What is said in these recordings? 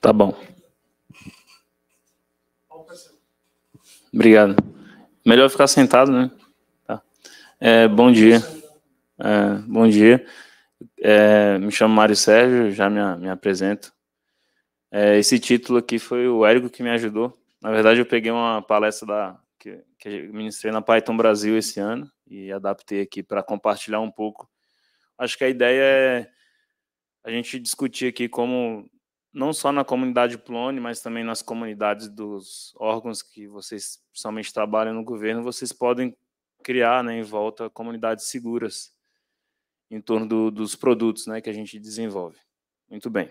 Tá bom. Obrigado. Melhor ficar sentado, né? Tá. É, bom dia. É, bom dia. É, me chamo Mário Sérgio, já me, me apresento. É, esse título aqui foi o Érico que me ajudou. Na verdade, eu peguei uma palestra da, que, que ministrei na Python Brasil esse ano e adaptei aqui para compartilhar um pouco. Acho que a ideia é a gente discutir aqui como não só na comunidade Plone, mas também nas comunidades dos órgãos que vocês somente trabalham no governo, vocês podem criar né, em volta comunidades seguras em torno do, dos produtos né, que a gente desenvolve. Muito bem.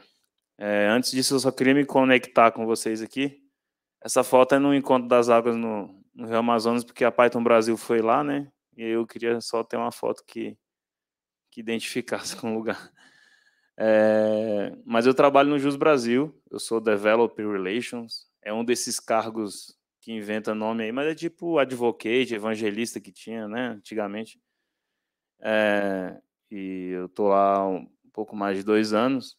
É, antes disso, eu só queria me conectar com vocês aqui. Essa foto é no Encontro das Águas no, no Rio Amazonas, porque a Python Brasil foi lá, né? E eu queria só ter uma foto que, que identificasse com o lugar. É, mas eu trabalho no Jus Brasil, eu sou Developer Relations, é um desses cargos que inventa nome aí, mas é tipo advocate, evangelista que tinha, né, antigamente. É, e eu tô lá um pouco mais de dois anos.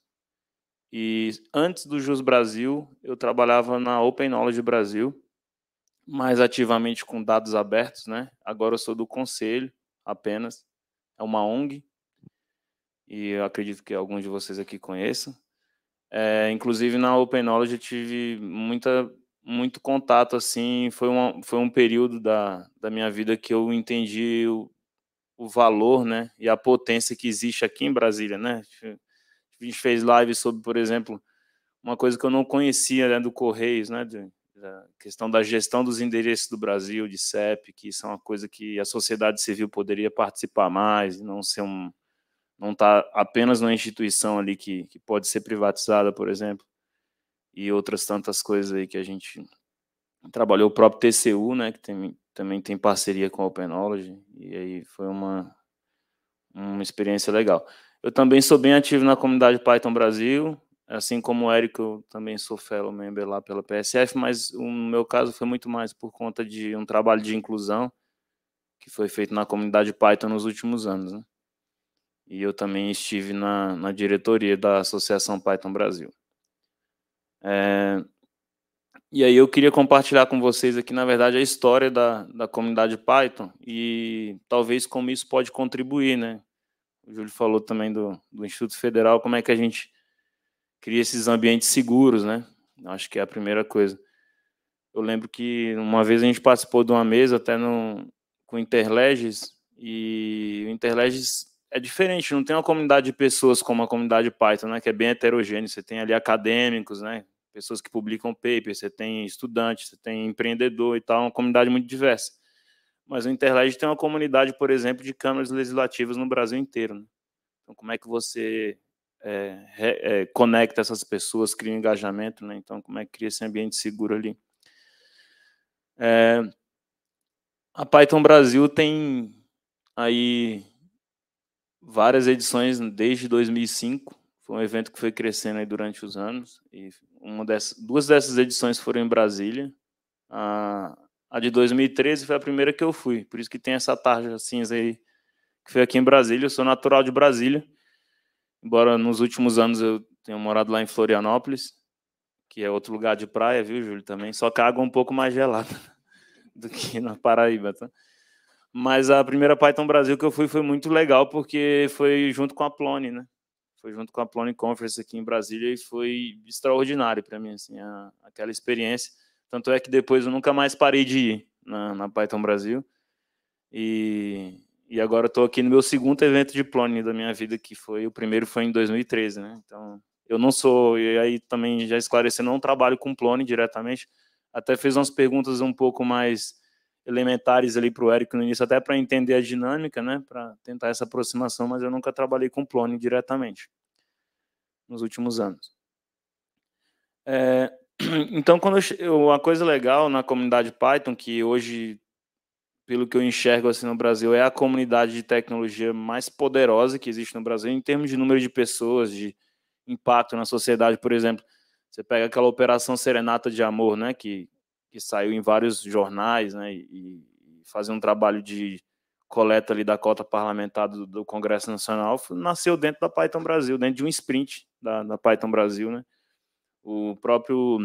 E antes do Jus Brasil, eu trabalhava na Open Knowledge Brasil, mais ativamente com dados abertos, né? Agora eu sou do conselho apenas, é uma ONG e eu acredito que alguns de vocês aqui conheçam. É, inclusive na Open Knowledge eu tive muita, muito contato, assim, foi, uma, foi um período da, da minha vida que eu entendi o, o valor, né, e a potência que existe aqui em Brasília, né. A gente fez live sobre, por exemplo, uma coisa que eu não conhecia né, do Correios, né, de, da questão da gestão dos endereços do Brasil, de CEP, que isso é uma coisa que a sociedade civil poderia participar mais, não ser um, não está apenas numa instituição ali que, que pode ser privatizada, por exemplo, e outras tantas coisas aí que a gente trabalhou. O próprio TCU, né, que tem, também tem parceria com a OpenOlogy, e aí foi uma, uma experiência legal. Eu também sou bem ativo na comunidade Python Brasil, assim como o Érico, eu também sou fellow member lá pela PSF, mas o meu caso foi muito mais por conta de um trabalho de inclusão que foi feito na comunidade Python nos últimos anos, né? e eu também estive na, na diretoria da Associação Python Brasil. É, e aí eu queria compartilhar com vocês aqui, na verdade, a história da, da comunidade Python e talvez como isso pode contribuir, né? O Júlio falou também do, do Instituto Federal, como é que a gente cria esses ambientes seguros, né? Acho que é a primeira coisa. Eu lembro que uma vez a gente participou de uma mesa até no, com o Interleges, e o Interleges é diferente, não tem uma comunidade de pessoas como a comunidade Python, né, que é bem heterogênea. Você tem ali acadêmicos, né, pessoas que publicam papers, você tem estudantes, você tem empreendedor e tal, uma comunidade muito diversa. Mas o Interled tem uma comunidade, por exemplo, de câmaras legislativas no Brasil inteiro. Né? Então, como é que você é, é, conecta essas pessoas, cria um engajamento, né? Então, como é que cria esse ambiente seguro ali? É, a Python Brasil tem aí várias edições desde 2005. Foi um evento que foi crescendo durante os anos. E uma dessas, duas dessas edições foram em Brasília. A, a de 2013 foi a primeira que eu fui, por isso que tem essa tarja cinza aí, que foi aqui em Brasília. Eu sou natural de Brasília, embora nos últimos anos eu tenha morado lá em Florianópolis, que é outro lugar de praia, viu, Júlio? Também, só que a água é um pouco mais gelada do que na Paraíba, tá? Mas a primeira Python Brasil que eu fui foi muito legal, porque foi junto com a Plone, né? Foi junto com a Plone Conference aqui em Brasília e foi extraordinário para mim, assim, a, aquela experiência. Tanto é que depois eu nunca mais parei de ir na, na Python Brasil. E, e agora estou aqui no meu segundo evento de Plone da minha vida, que foi o primeiro foi em 2013, né? Então, eu não sou, e aí também já esclarecendo, não trabalho com Plone diretamente. Até fiz umas perguntas um pouco mais elementares ali para o Érico no início, até para entender a dinâmica, né, para tentar essa aproximação, mas eu nunca trabalhei com Plone diretamente nos últimos anos. É, então, quando eu, uma coisa legal na comunidade Python, que hoje, pelo que eu enxergo assim no Brasil, é a comunidade de tecnologia mais poderosa que existe no Brasil em termos de número de pessoas, de impacto na sociedade, por exemplo. Você pega aquela operação Serenata de Amor, né, que que saiu em vários jornais, né, e, fazer um trabalho de coleta ali da cota parlamentar do, do, Congresso Nacional, nasceu dentro da Python Brasil, dentro de um sprint da, da Python Brasil, né. O próprio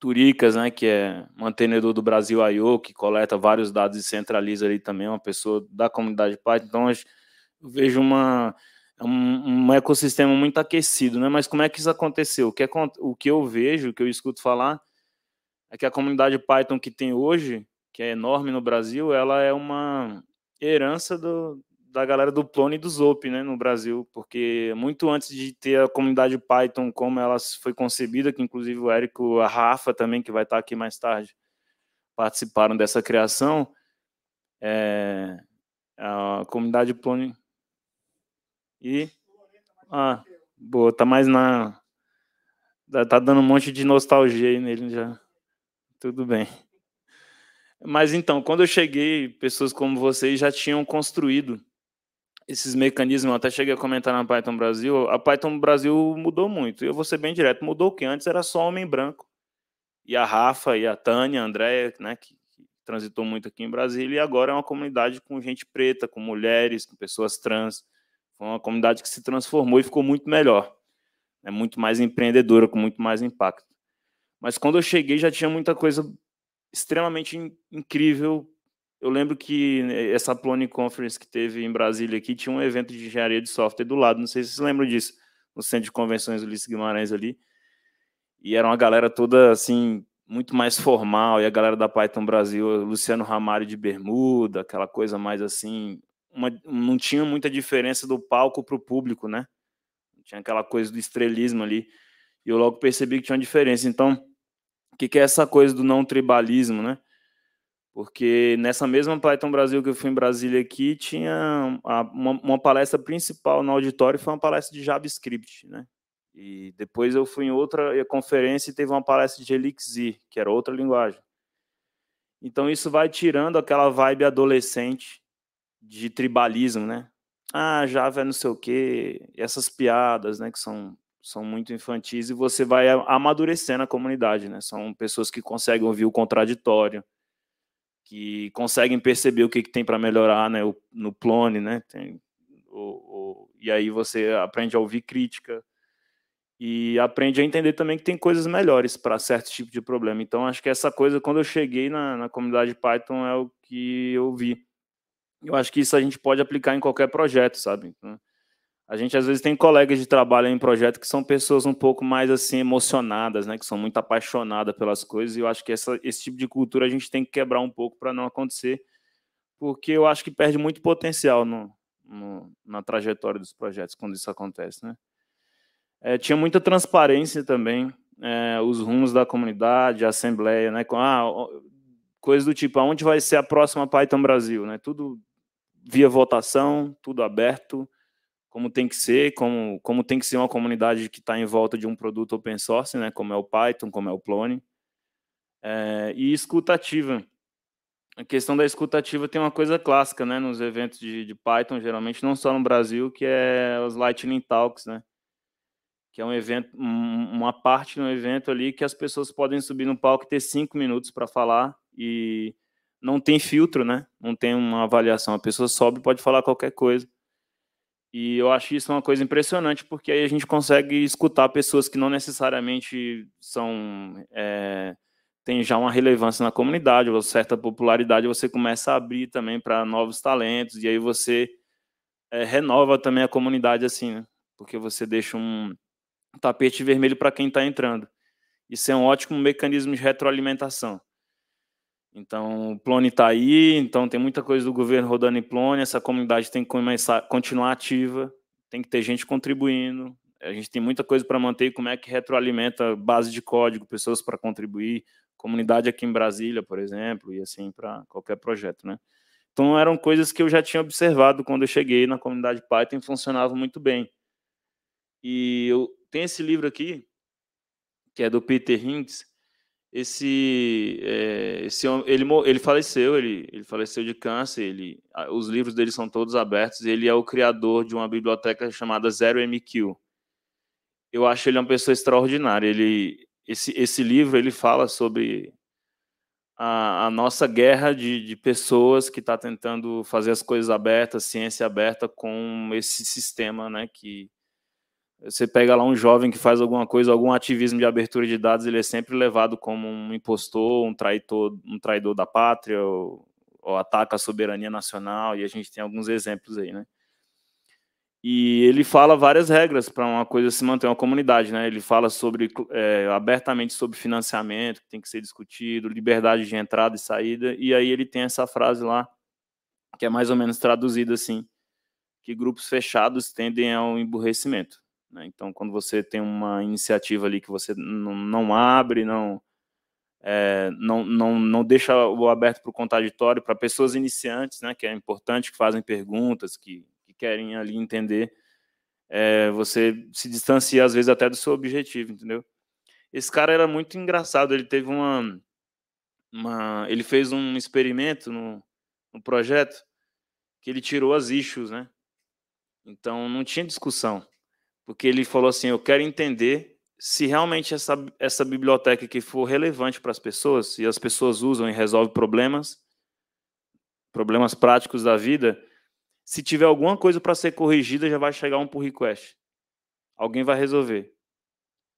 Turicas, né, que é mantenedor do Brasil I.O., que coleta vários dados e centraliza ali também, é uma pessoa da comunidade Python, então eu vejo uma um, um, ecossistema muito aquecido, né? Mas como é que isso aconteceu? O que, é, o que eu vejo, o que eu escuto falar, é que a comunidade Python que tem hoje, que é enorme no Brasil, ela é uma herança do, da galera do Plone e do Zop, né, no Brasil, porque muito antes de ter a comunidade Python como ela foi concebida, que inclusive o Érico, a Rafa também, que vai estar aqui mais tarde, participaram dessa criação, é, a comunidade Plone e... Ah, boa, tá mais na... Tá dando um monte de nostalgia aí nele já. Tudo bem. Mas então, quando eu cheguei, pessoas como vocês já tinham construído esses mecanismos. Eu até cheguei a comentar na Python Brasil. A Python Brasil mudou muito. Eu vou ser bem direto. Mudou que antes era só homem branco. E a Rafa, e a Tânia, a Andréia, né, que, que transitou muito aqui em Brasília. E agora é uma comunidade com gente preta, com mulheres, com pessoas trans. Foi uma comunidade que se transformou e ficou muito melhor. É muito mais empreendedora, com muito mais impacto. Mas quando eu cheguei já tinha muita coisa extremamente in incrível. Eu lembro que né, essa Plone Conference que teve em Brasília aqui tinha um evento de engenharia de software do lado, não sei se vocês lembram disso, no centro de convenções do Ulisses Guimarães ali. E era uma galera toda assim, muito mais formal, e a galera da Python Brasil, Luciano Ramalho de bermuda, aquela coisa mais assim, uma, não tinha muita diferença do palco para o público, né? Tinha aquela coisa do estrelismo ali. E eu logo percebi que tinha uma diferença. Então, o que, que é essa coisa do não tribalismo, né? Porque nessa mesma Python Brasil que eu fui em Brasília aqui, tinha uma, uma palestra principal no auditório, foi uma palestra de JavaScript, né? E depois eu fui em outra eh, conferência e teve uma palestra de Elixir, que era outra linguagem. Então isso vai tirando aquela vibe adolescente de tribalismo, né? Ah, Java é não sei o quê, essas piadas, né, que são são muito infantis e você vai amadurecendo a comunidade, né? São pessoas que conseguem ouvir o contraditório, que conseguem perceber o que, que tem para melhorar, né? O, no plone, né? Tem, o, o, e aí você aprende a ouvir crítica e aprende a entender também que tem coisas melhores para certo tipo de problema. Então, acho que essa coisa, quando eu cheguei na, na comunidade Python, é o que eu vi. Eu acho que isso a gente pode aplicar em qualquer projeto, sabe? Então, a gente às vezes tem colegas de trabalho em projeto que são pessoas um pouco mais assim emocionadas, né, que são muito apaixonadas pelas coisas, e eu acho que essa, esse tipo de cultura a gente tem que quebrar um pouco para não acontecer, porque eu acho que perde muito potencial no, no, na trajetória dos projetos quando isso acontece, né? É, tinha muita transparência também, é, os rumos da comunidade, a assembleia, né, com ah, coisas do tipo, aonde vai ser a próxima Python Brasil, né? Tudo via votação, tudo aberto como tem que ser, como, como tem que ser uma comunidade que está em volta de um produto open source, né, como é o Python, como é o Plone. É, e escutativa. A questão da escutativa tem uma coisa clássica, né, nos eventos de, de Python, geralmente não só no Brasil, que é os Lightning Talks, né, que é um evento, uma parte no evento ali que as pessoas podem subir no palco e ter cinco minutos para falar e não tem filtro, né, não tem uma avaliação, a pessoa sobe pode falar qualquer coisa. E eu acho isso uma coisa impressionante, porque aí a gente consegue escutar pessoas que não necessariamente são. É, tem já uma relevância na comunidade, ou certa popularidade, você começa a abrir também para novos talentos, e aí você é, renova também a comunidade assim, né? Porque você deixa um tapete vermelho para quem está entrando. Isso é um ótimo mecanismo de retroalimentação. Então, o Plone está aí, então tem muita coisa do governo rodando em Plone, essa comunidade tem que começar, continuar ativa, tem que ter gente contribuindo, a gente tem muita coisa para manter, como é que retroalimenta base de código, pessoas para contribuir, comunidade aqui em Brasília, por exemplo, e assim para qualquer projeto, né? Então, eram coisas que eu já tinha observado quando eu cheguei na comunidade Python, funcionava muito bem. E eu tenho esse livro aqui, que é do Peter Hinks, esse, é, esse ele, ele faleceu, ele, ele faleceu de câncer, ele, os livros dele são todos abertos, ele é o criador de uma biblioteca chamada Zero MQ. Eu acho ele uma pessoa extraordinária. Ele, esse, esse livro ele fala sobre a, a nossa guerra de, de pessoas que está tentando fazer as coisas abertas, ciência aberta, com esse sistema né, que, você pega lá um jovem que faz alguma coisa, algum ativismo de abertura de dados, ele é sempre levado como um impostor, um traidor, um traidor da pátria, ou, ou ataca a soberania nacional, e a gente tem alguns exemplos aí, né? E ele fala várias regras para uma coisa se manter uma comunidade, né? Ele fala sobre é, abertamente sobre financiamento que tem que ser discutido, liberdade de entrada e saída. E aí ele tem essa frase lá que é mais ou menos traduzida assim, que grupos fechados tendem ao emburrecimento. Né? Então, quando você tem uma iniciativa ali que você não abre, não, é, não, não, não deixa o aberto para o contraditório, para pessoas iniciantes, né, que é importante, que fazem perguntas, que, que querem ali entender, é, você se distancia às vezes até do seu objetivo, entendeu? Esse cara era muito engraçado, ele teve uma. uma ele fez um experimento no, no projeto que ele tirou as issues, né? Então não tinha discussão porque ele falou assim: eu quero entender se realmente essa, essa biblioteca que for relevante para as pessoas, e as pessoas usam e resolve problemas, problemas práticos da vida, se tiver alguma coisa para ser corrigida, já vai chegar um pull request. Alguém vai resolver.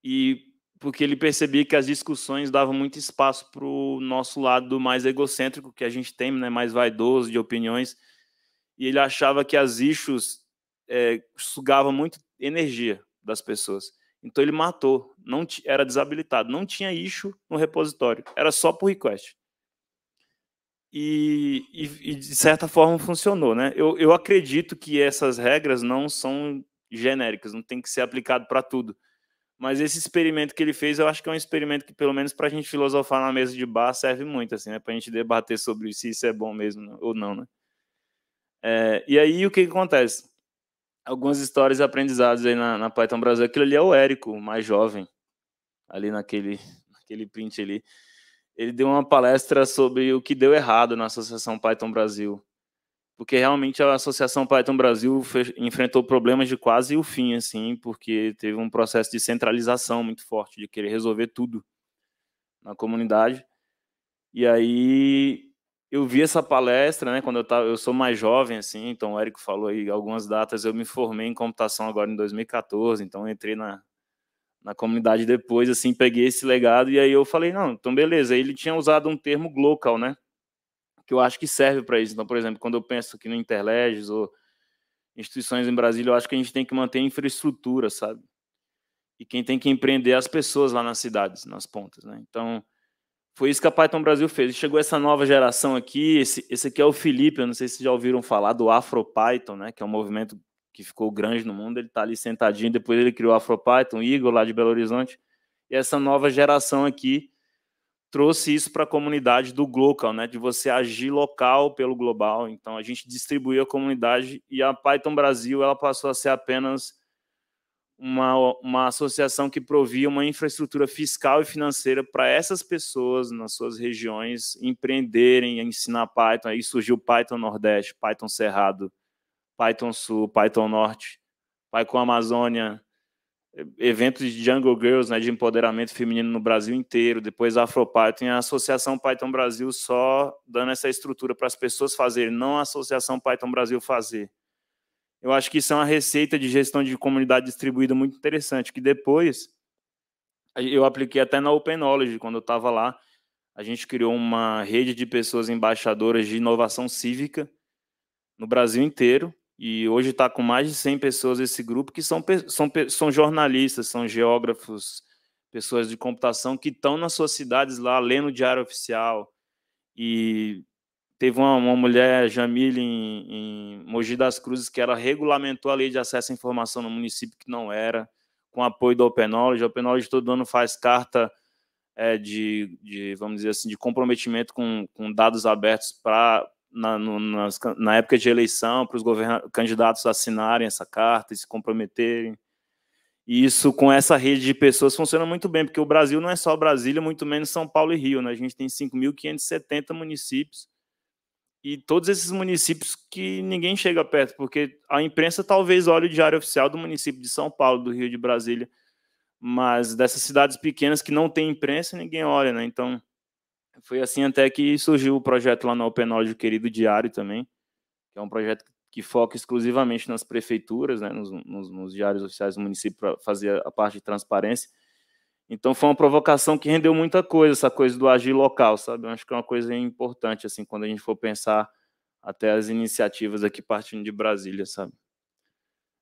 E porque ele percebia que as discussões davam muito espaço para o nosso lado mais egocêntrico que a gente tem, né, mais vaidoso de opiniões, e ele achava que as issues é, sugavam muito energia das pessoas. Então ele matou, não era desabilitado, não tinha issue no repositório, era só por request. E, e, e de certa forma funcionou, né? Eu, eu acredito que essas regras não são genéricas, não tem que ser aplicado para tudo. Mas esse experimento que ele fez, eu acho que é um experimento que, pelo menos, para a gente filosofar na mesa de bar, serve muito, assim, né? Para a gente debater sobre se isso é bom mesmo ou não, né? É, e aí, o que, que acontece? algumas histórias e aprendizados aí na, na Python Brasil. Aquilo ali é o Érico, mais jovem, ali naquele, naquele print ali. Ele deu uma palestra sobre o que deu errado na Associação Python Brasil. Porque realmente a Associação Python Brasil enfrentou problemas de quase o fim, assim, porque teve um processo de centralização muito forte, de querer resolver tudo na comunidade. E aí eu vi essa palestra, né, quando eu tava, eu sou mais jovem assim, então o Érico falou aí algumas datas, eu me formei em computação agora em 2014, então entrei na na comunidade depois, assim, peguei esse legado e aí eu falei, não, então beleza, aí ele tinha usado um termo glocal, né? Que eu acho que serve para isso. Então, por exemplo, quando eu penso aqui no Interleges ou instituições em Brasília, eu acho que a gente tem que manter a infraestrutura, sabe? E quem tem que empreender é as pessoas lá nas cidades, nas pontas, né? Então, foi isso que a Python Brasil fez. Chegou essa nova geração aqui, esse, esse aqui é o Felipe, eu não sei se já ouviram falar do AfroPython, né, que é um movimento que ficou grande no mundo, ele está ali sentadinho, depois ele criou o AfroPython, Igor lá de Belo Horizonte, e essa nova geração aqui trouxe isso para a comunidade do Glocal, né, de você agir local pelo global, então a gente distribuiu a comunidade e a Python Brasil, ela passou a ser apenas uma, uma associação que provia uma infraestrutura fiscal e financeira para essas pessoas nas suas regiões empreenderem, ensinar Python. Aí surgiu Python Nordeste, Python Cerrado, Python Sul, Python Norte, Python Amazônia, eventos de Jungle Girls, né, de empoderamento feminino no Brasil inteiro, depois a AfroPython e a Associação Python Brasil só dando essa estrutura para as pessoas fazerem, não a Associação Python Brasil fazer eu acho que isso é uma receita de gestão de comunidade distribuída muito interessante, que depois eu apliquei até na Open Knowledge, quando eu estava lá. A gente criou uma rede de pessoas embaixadoras de inovação cívica no Brasil inteiro, e hoje está com mais de 100 pessoas esse grupo, que são, são, são jornalistas, são geógrafos, pessoas de computação que estão nas suas cidades lá, lendo o Diário Oficial e Teve uma, uma mulher, Jamile, em, em Mogi das Cruzes, que ela regulamentou a lei de acesso à informação no município, que não era, com apoio do Open Knowledge. A Open Knowledge todo ano faz carta é, de, de, vamos dizer assim, de comprometimento com, com dados abertos para na, na época de eleição, para os candidatos assinarem essa carta e se comprometerem. E isso, com essa rede de pessoas, funciona muito bem, porque o Brasil não é só Brasília, muito menos São Paulo e Rio. Né? A gente tem 5.570 municípios e todos esses municípios que ninguém chega perto, porque a imprensa talvez olhe o diário oficial do município de São Paulo, do Rio de Brasília, mas dessas cidades pequenas que não tem imprensa, ninguém olha, né? Então, foi assim até que surgiu o projeto lá na Openódio Querido Diário também, que é um projeto que foca exclusivamente nas prefeituras, né, nos, nos, nos diários oficiais do município para fazer a parte de transparência. Então foi uma provocação que rendeu muita coisa, essa coisa do agir local, sabe? Eu acho que é uma coisa importante, assim, quando a gente for pensar até as iniciativas aqui partindo de Brasília, sabe?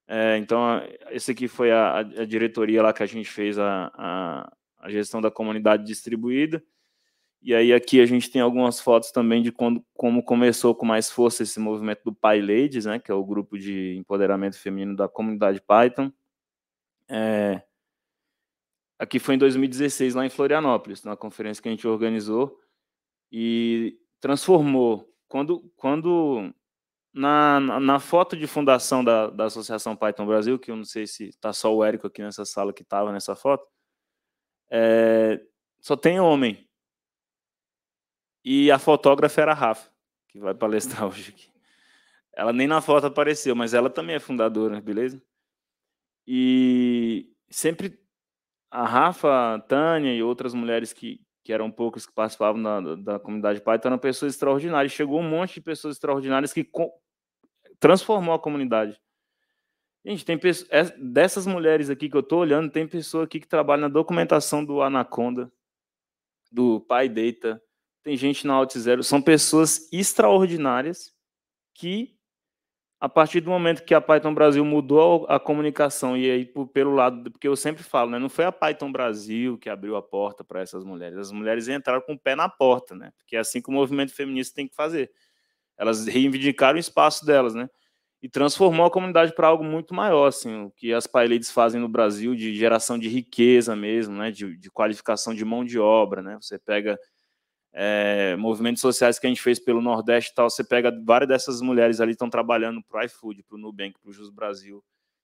É, então, esse aqui foi a, a, diretoria lá que a gente fez a, a, a, gestão da comunidade distribuída. E aí aqui a gente tem algumas fotos também de quando, como começou com mais força esse movimento do Pai Ladies, né? Que é o grupo de empoderamento feminino da comunidade Python. É, Aqui foi em 2016, lá em Florianópolis, numa conferência que a gente organizou e transformou. Quando, quando na, na foto de fundação da, da Associação Python Brasil, que eu não sei se está só o Érico aqui nessa sala que estava nessa foto, é, só tem homem. E a fotógrafa era a Rafa, que vai palestrar hoje aqui. Ela nem na foto apareceu, mas ela também é fundadora, beleza? E sempre a Rafa, a Tânia e outras mulheres que, que eram poucas que participavam da, da comunidade Python, então eram pessoas extraordinárias. Chegou um monte de pessoas extraordinárias que transformou a comunidade. Gente, tem pessoas, é, dessas mulheres aqui que eu estou olhando, tem pessoa aqui que trabalha na documentação do Anaconda, do Pai Data, tem gente na Alt Zero, são pessoas extraordinárias que a partir do momento que a Python Brasil mudou a comunicação, e aí pelo lado, porque eu sempre falo, né, não foi a Python Brasil que abriu a porta para essas mulheres, as mulheres entraram com o pé na porta, né? Porque é assim que o movimento feminista tem que fazer. Elas reivindicaram o espaço delas, né? E transformou a comunidade para algo muito maior, assim, o que as PyLadies fazem no Brasil de geração de riqueza mesmo, né? De, de qualificação de mão de obra, né? Você pega é, movimentos sociais que a gente fez pelo Nordeste e tal, você pega várias dessas mulheres ali estão trabalhando para o iFood, para o Nubank, para o Jus Brasil.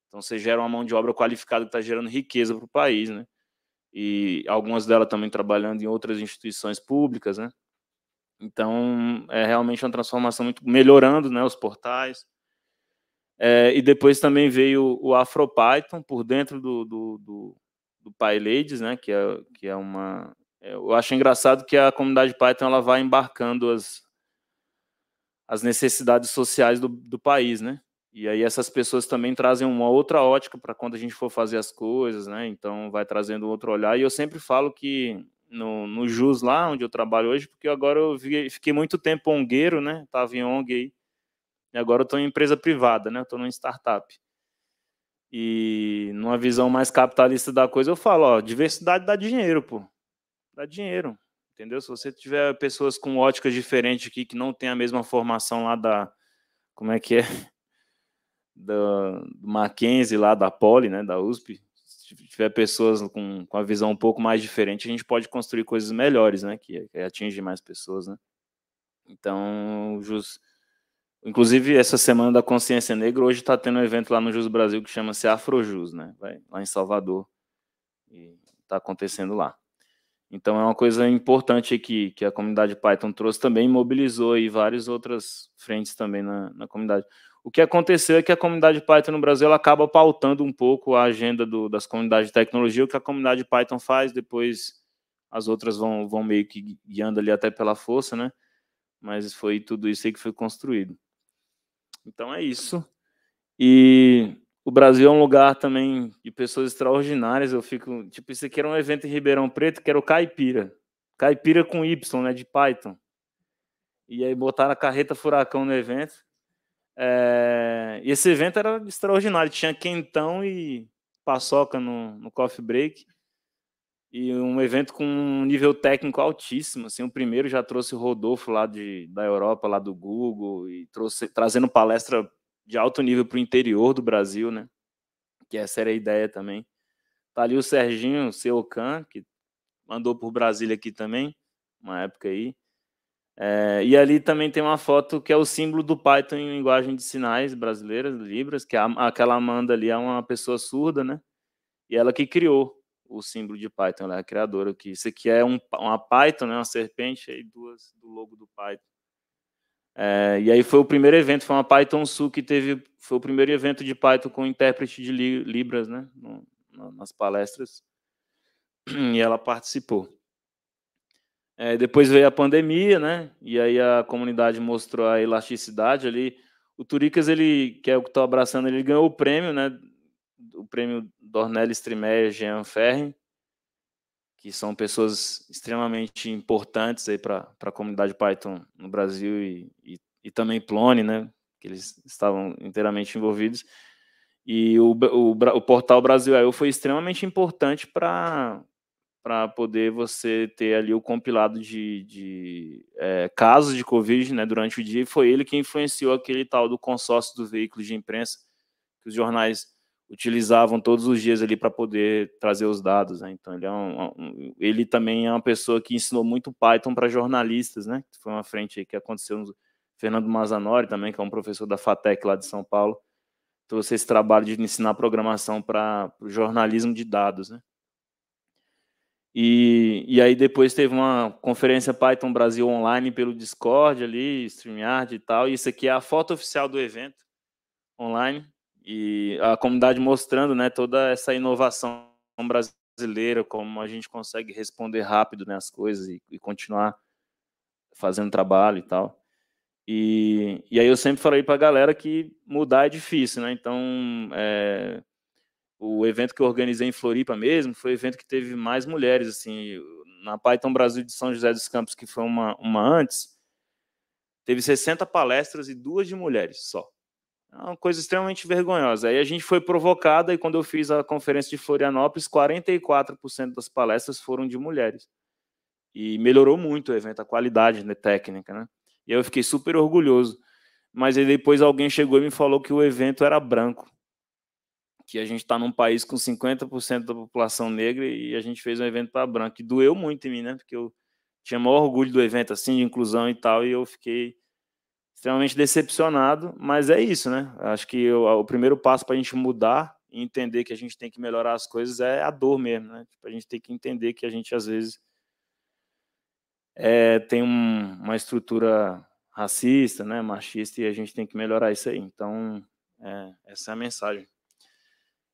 Então você gera uma mão de obra qualificada que está gerando riqueza para o país, né? E algumas delas também trabalhando em outras instituições públicas, né? Então é realmente uma transformação muito melhorando, né? Os portais. É, e depois também veio o AfroPython por dentro do, do, do, do PyLadies, né? Que é, que é uma, eu acho engraçado que a comunidade Python ela vai embarcando as, as necessidades sociais do, do país, né? E aí essas pessoas também trazem uma outra ótica para quando a gente for fazer as coisas, né? Então vai trazendo outro olhar. E eu sempre falo que no, no JUS lá onde eu trabalho hoje, porque agora eu vi, fiquei muito tempo ongueiro, né? estava em ONG aí. E agora eu estou em empresa privada, né? Estou numa startup. E numa visão mais capitalista da coisa, eu falo, ó, diversidade dá dinheiro, pô dá dinheiro, entendeu? Se você tiver pessoas com óticas diferentes aqui, que não tem a mesma formação lá da. Como é que é? Da, do Mackenzie lá da Poli, né? Da USP. Se tiver pessoas com, com a visão um pouco mais diferente, a gente pode construir coisas melhores, né? Que, que mais pessoas, né? Então, Jus. inclusive, essa semana da consciência negra, hoje está tendo um evento lá no Jus Brasil que chama-se Afrojus, né? Vai, lá em Salvador. E está acontecendo lá. Então é uma coisa importante aqui que a comunidade Python trouxe também, mobilizou aí várias outras frentes também na, na comunidade. O que aconteceu é que a comunidade Python no Brasil ela acaba pautando um pouco a agenda do, das comunidades de tecnologia, o que a comunidade Python faz, depois as outras vão, vão meio que guiando ali até pela força, né? Mas foi tudo isso aí que foi construído. Então é isso. E o Brasil é um lugar também de pessoas extraordinárias. Eu fico, tipo, isso aqui era um evento em Ribeirão Preto que era o Caipira. Caipira com Y, né, de Python. E aí botaram a carreta furacão no evento. É... E esse evento era extraordinário. Tinha quentão e paçoca no, no coffee break. E um evento com um nível técnico altíssimo. Assim, o primeiro já trouxe o Rodolfo lá de, da Europa, lá do Google, e trouxe, trazendo palestra de alto nível para o interior do Brasil, né? Que essa era a ideia também. Tá ali o Serginho o Can, que mandou por Brasília aqui também, uma época aí. É, e ali também tem uma foto que é o símbolo do Python em linguagem de sinais brasileira, Libras, que é a, aquela Amanda ali é uma pessoa surda, né? E ela que criou o símbolo de Python, ela é a criadora. Que isso aqui é um, uma Python, né? Uma serpente e duas do logo do Python. É, e aí foi o primeiro evento, foi uma Python Sul que teve, foi o primeiro evento de Python com intérprete de Libras, né, no, nas palestras, e ela participou. É, depois veio a pandemia, né, e aí a comunidade mostrou a elasticidade ali. O Turicas, ele, que é o que estou abraçando, ele ganhou o prêmio, né, o prêmio Dornelli Stremeyer Jean Ferri, que são pessoas extremamente importantes aí para a comunidade Python no Brasil e, e, e, também Plone, né? Que eles estavam inteiramente envolvidos. E o, o, o portal Brasil IO foi extremamente importante para para poder você ter ali o compilado de, de é, casos de Covid né, durante o dia, e foi ele que influenciou aquele tal do consórcio do veículo de imprensa, que os jornais utilizavam todos os dias ali para poder trazer os dados. Né? Então ele, é um, ele também é uma pessoa que ensinou muito Python para jornalistas, né? Foi uma frente que aconteceu no Fernando Mazanori também, que é um professor da FATEC lá de São Paulo. Então esse trabalho de ensinar programação para o jornalismo de dados, né? E, e aí depois teve uma conferência Python Brasil online pelo Discord ali, StreamYard e tal. E isso aqui é a foto oficial do evento online e a comunidade mostrando né, toda essa inovação brasileira, como a gente consegue responder rápido né, as coisas e, e continuar fazendo trabalho e tal. E, e aí eu sempre falei para a galera que mudar é difícil, né? Então, é, o evento que eu organizei em Floripa mesmo foi o evento que teve mais mulheres, assim, na Python Brasil de São José dos Campos, que foi uma, uma antes, teve 60 palestras e duas de mulheres só. É uma coisa extremamente vergonhosa. Aí a gente foi provocada e quando eu fiz a conferência de Florianópolis, 44% das palestras foram de mulheres. E melhorou muito o evento, a qualidade né, técnica, né? E eu fiquei super orgulhoso. Mas aí depois alguém chegou e me falou que o evento era branco. Que a gente está num país com 50% da população negra e a gente fez um evento para branco. E doeu muito em mim, né? Porque eu tinha maior orgulho do evento, assim, de inclusão e tal, e eu fiquei extremamente decepcionado, mas é isso, né? Acho que o, o primeiro passo para a gente mudar e entender que a gente tem que melhorar as coisas é a dor mesmo, né? Tipo, a gente tem que entender que a gente às vezes é, tem um, uma estrutura racista, né, machista e a gente tem que melhorar isso aí. Então, é, essa é a mensagem.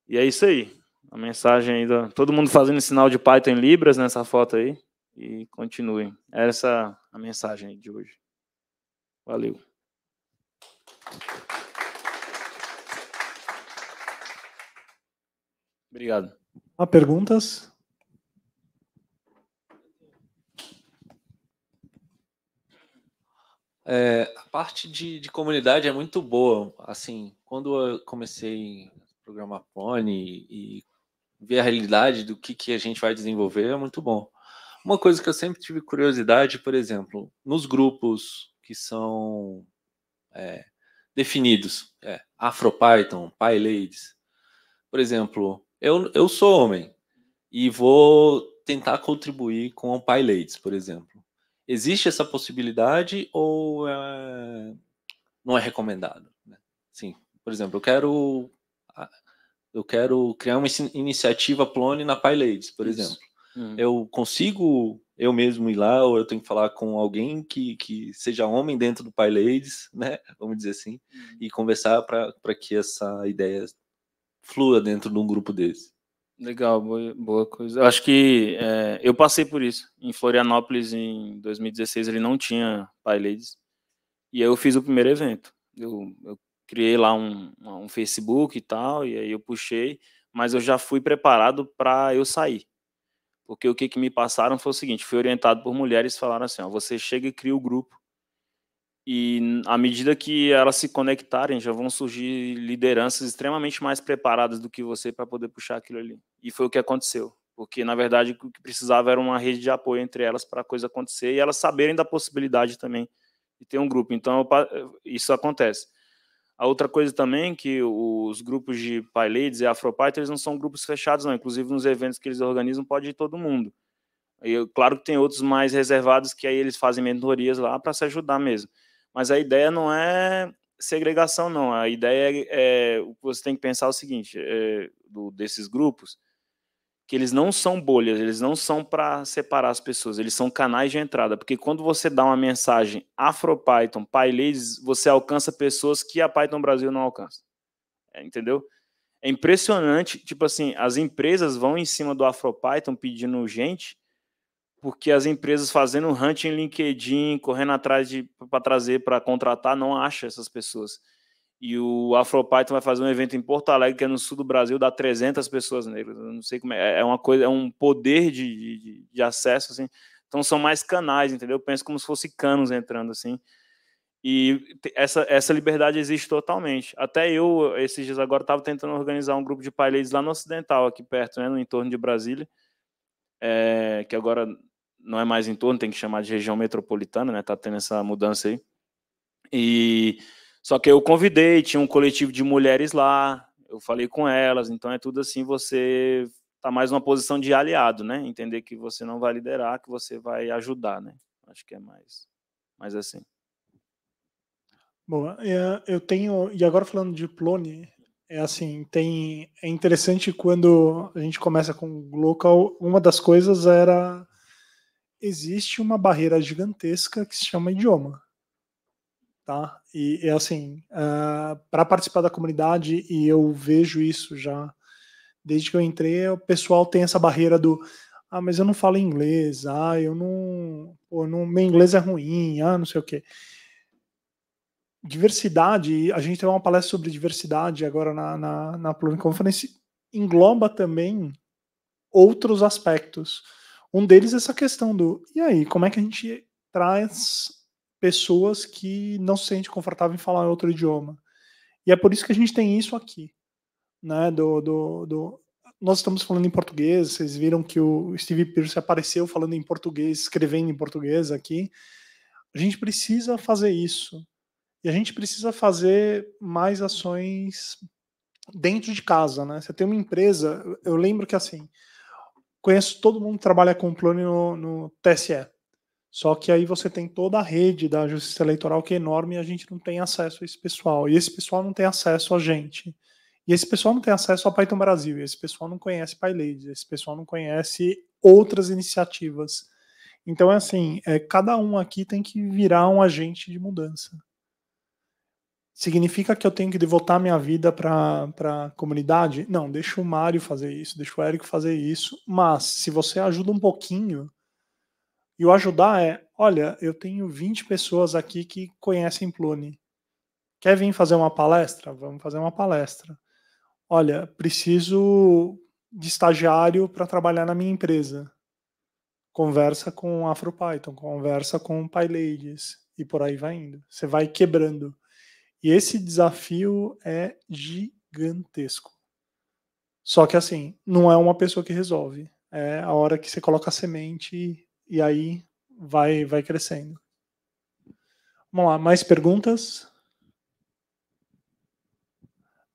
E é isso aí. A mensagem ainda. Todo mundo fazendo sinal de Python em Libras nessa foto aí. E continuem. Essa é a mensagem de hoje. Valeu. Obrigado. Há perguntas? É, a parte de, de, comunidade é muito boa. Assim, quando eu comecei a programar Pony e ver a realidade do que, que a gente vai desenvolver, é muito bom. Uma coisa que eu sempre tive curiosidade, por exemplo, nos grupos que são é, definidos. É, AfroPython, PyLadies. Por exemplo, eu, eu sou homem e vou tentar contribuir com o PyLadies, por exemplo. Existe essa possibilidade ou é, não é recomendado? Né? Sim, por exemplo, eu quero eu quero criar uma iniciativa Plone na PyLadies, por Isso. exemplo. Uhum. Eu consigo eu mesmo ir lá, ou eu tenho que falar com alguém que, que seja homem dentro do Ladies, né? Vamos dizer assim, uhum. e conversar para que essa ideia flua dentro de um grupo desse. Legal, boa, boa coisa. Eu acho que é, eu passei por isso. Em Florianópolis, em 2016, ele não tinha Ladies. E aí eu fiz o primeiro evento. Eu, eu criei lá um, um Facebook e tal, e aí eu puxei, mas eu já fui preparado para eu sair. Porque o que, que me passaram foi o seguinte: fui orientado por mulheres falaram assim, ó, você chega e cria o grupo. E à medida que elas se conectarem, já vão surgir lideranças extremamente mais preparadas do que você para poder puxar aquilo ali. E foi o que aconteceu. Porque, na verdade, o que precisava era uma rede de apoio entre elas para a coisa acontecer e elas saberem da possibilidade também de ter um grupo. Então, isso acontece. A outra coisa também que os grupos de PyLadies e Afropipe, eles não são grupos fechados, não. Inclusive, nos eventos que eles organizam, pode ir todo mundo. E, claro que tem outros mais reservados que aí eles fazem mentorias lá para se ajudar mesmo. Mas a ideia não é segregação, não. A ideia é, é você tem que pensar é o seguinte, é, do, desses grupos, que eles não são bolhas, eles não são para separar as pessoas, eles são canais de entrada, porque quando você dá uma mensagem Afro-Python, PyLadies, você alcança pessoas que a Python Brasil não alcança. É, entendeu? É impressionante, tipo assim, as empresas vão em cima do Afro-Python pedindo gente, porque as empresas fazendo hunt em LinkedIn, correndo atrás de para trazer, para contratar, não acha essas pessoas. E o Afropython vai fazer um evento em Porto Alegre, que é no sul do Brasil, dá 300 pessoas negras. Eu não sei como é. É, é uma coisa, é um poder de, de, de acesso, assim. Então são mais canais, entendeu? Eu penso como se fosse canos entrando, assim. E essa, essa liberdade existe totalmente. Até eu, esses dias agora, estava tentando organizar um grupo de paileys lá no Ocidental, aqui perto, né, no entorno de Brasília, é, que agora não é mais entorno, tem que chamar de região metropolitana, né? Tá tendo essa mudança aí. E só que eu convidei, tinha um coletivo de mulheres lá, eu falei com elas, então é tudo assim, você tá mais numa posição de aliado, né? Entender que você não vai liderar, que você vai ajudar, né? Acho que é mais, mais assim. Bom, é, eu tenho, e agora falando de Plone, é assim, tem, é interessante quando a gente começa com local, uma das coisas era existe uma barreira gigantesca que se chama idioma tá? E, é assim, uh, ah, para participar da comunidade, e eu vejo isso já desde que eu entrei, o pessoal tem essa barreira do ah, mas eu não falo inglês, ah, eu não, pô, não meu inglês é ruim, ah, não sei o quê. Diversidade, a gente tem uma palestra sobre diversidade agora na, na, na Pluriconference, engloba também outros aspectos. Um deles é essa questão do, e aí, como é que a gente traz pessoas que não se sentem confortáveis em falar em outro idioma. E é por isso que a gente tem isso aqui. Né, do, do, do, Nós estamos falando em português, vocês viram que o Steve Pierce apareceu falando em português, escrevendo em português aqui. A gente precisa fazer isso. E a gente precisa fazer mais ações dentro de casa. Né? Você tem uma empresa, eu lembro que assim, conheço todo mundo que trabalha com plano no, no TSE. Só que aí você tem toda a rede da justiça eleitoral que é enorme e a gente não tem acesso a esse pessoal. E esse pessoal não tem acesso a gente. E esse pessoal não tem acesso a Python Brasil. E esse pessoal não conhece PyLadies. Esse pessoal não conhece outras iniciativas. Então é assim, é, cada um aqui tem que virar um agente de mudança. Significa que eu tenho que devotar minha vida para a comunidade? Não, deixa o Mário fazer isso, deixa o Érico fazer isso. Mas se você ajuda um pouquinho, e o ajudar é: olha, eu tenho 20 pessoas aqui que conhecem Plone. Quer vir fazer uma palestra? Vamos fazer uma palestra. Olha, preciso de estagiário para trabalhar na minha empresa. Conversa com AfroPython, conversa com PyLadies e por aí vai indo. Você vai quebrando. E esse desafio é gigantesco. Só que assim, não é uma pessoa que resolve. É a hora que você coloca a semente e aí vai, vai crescendo. Vamos lá, mais perguntas?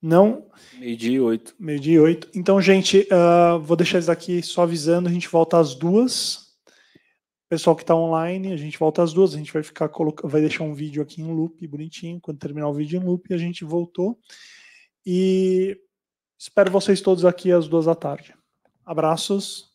Não? Meio-dia e oito. Meio-dia e oito. Então, gente, uh, vou deixar isso aqui só avisando, a gente volta às duas. Pessoal que está online, a gente volta às duas, a gente vai ficar coloca... vai deixar um vídeo aqui em loop, bonitinho, quando terminar o vídeo em loop, a gente voltou. E espero vocês todos aqui às duas da tarde. Abraços.